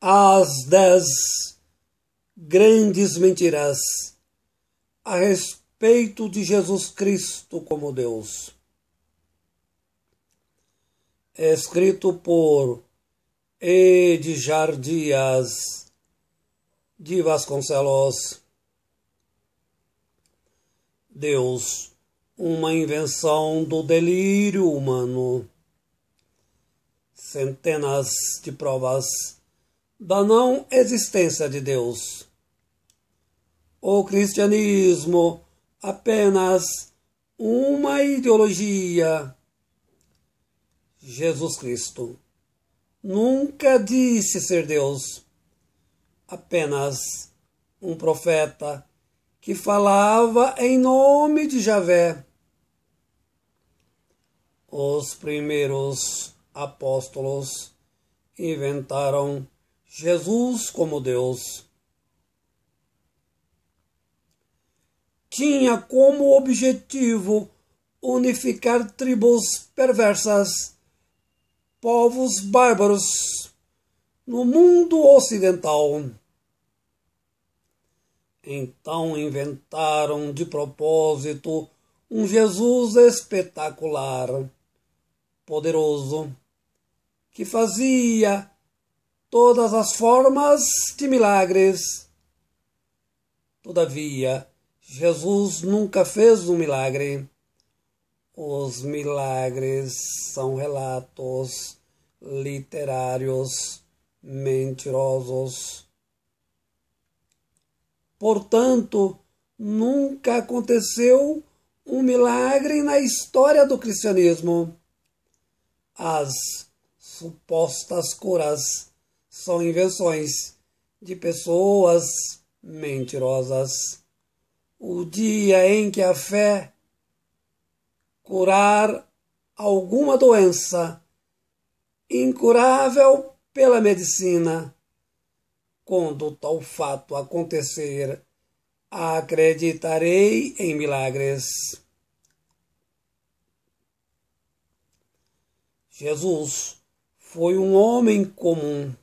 as dez grandes mentiras a respeito de Jesus Cristo como Deus. É escrito por Edjar Dias de Vasconcelos. Deus, uma invenção do delírio humano. Centenas de provas da não existência de Deus. O cristianismo apenas uma ideologia. Jesus Cristo nunca disse ser Deus, apenas um profeta que falava em nome de Javé. Os primeiros apóstolos inventaram Jesus como Deus. Tinha como objetivo unificar tribos perversas, povos bárbaros, no mundo ocidental. Então inventaram de propósito um Jesus espetacular, poderoso, que fazia todas as formas de milagres. Todavia, Jesus nunca fez um milagre. Os milagres são relatos literários mentirosos. Portanto, nunca aconteceu um milagre na história do cristianismo. As supostas curas são invenções de pessoas mentirosas. O dia em que a fé curar alguma doença incurável pela medicina, quando tal fato acontecer, acreditarei em milagres. Jesus foi um homem comum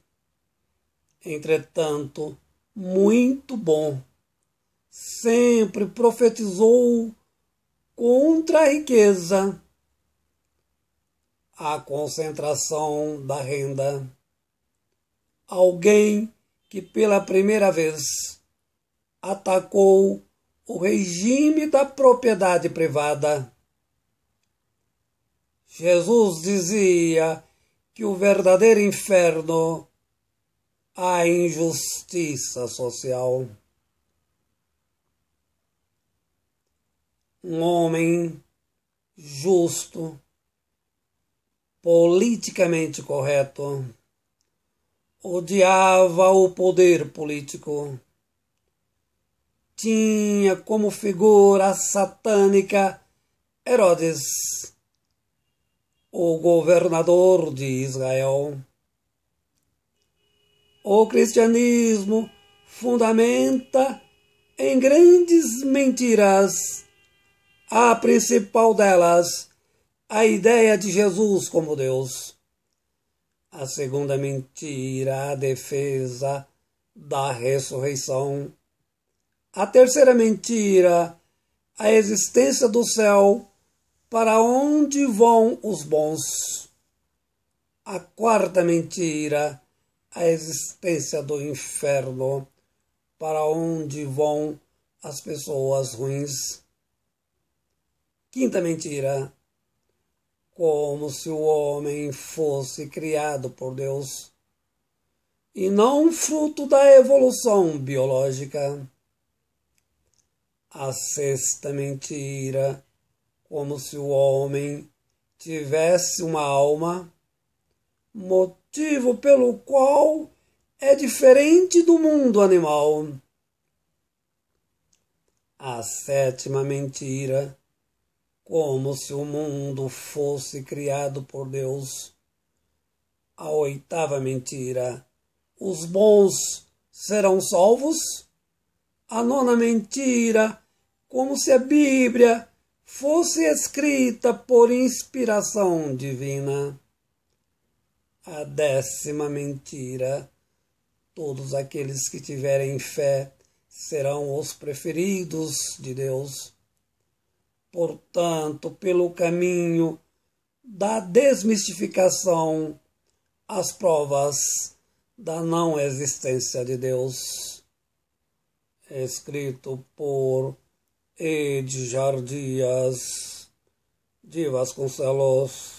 entretanto, muito bom. Sempre profetizou contra a riqueza, a concentração da renda. Alguém que pela primeira vez atacou o regime da propriedade privada. Jesus dizia que o verdadeiro inferno à injustiça social. Um homem justo, politicamente correto, odiava o poder político. Tinha como figura satânica Herodes, o governador de Israel o cristianismo fundamenta em grandes mentiras, a principal delas, a ideia de Jesus como Deus. A segunda mentira, a defesa da ressurreição. A terceira mentira, a existência do céu, para onde vão os bons. A quarta mentira, a existência do inferno, para onde vão as pessoas ruins. Quinta mentira: como se o homem fosse criado por Deus e não fruto da evolução biológica. A sexta mentira: como se o homem tivesse uma alma, motivo motivo pelo qual é diferente do mundo animal. A sétima mentira, como se o mundo fosse criado por Deus. A oitava mentira, os bons serão salvos. A nona mentira, como se a Bíblia fosse escrita por inspiração divina a décima mentira. Todos aqueles que tiverem fé serão os preferidos de Deus. Portanto, pelo caminho da desmistificação, as provas da não existência de Deus. escrito por Edjardias de Vasconcelos.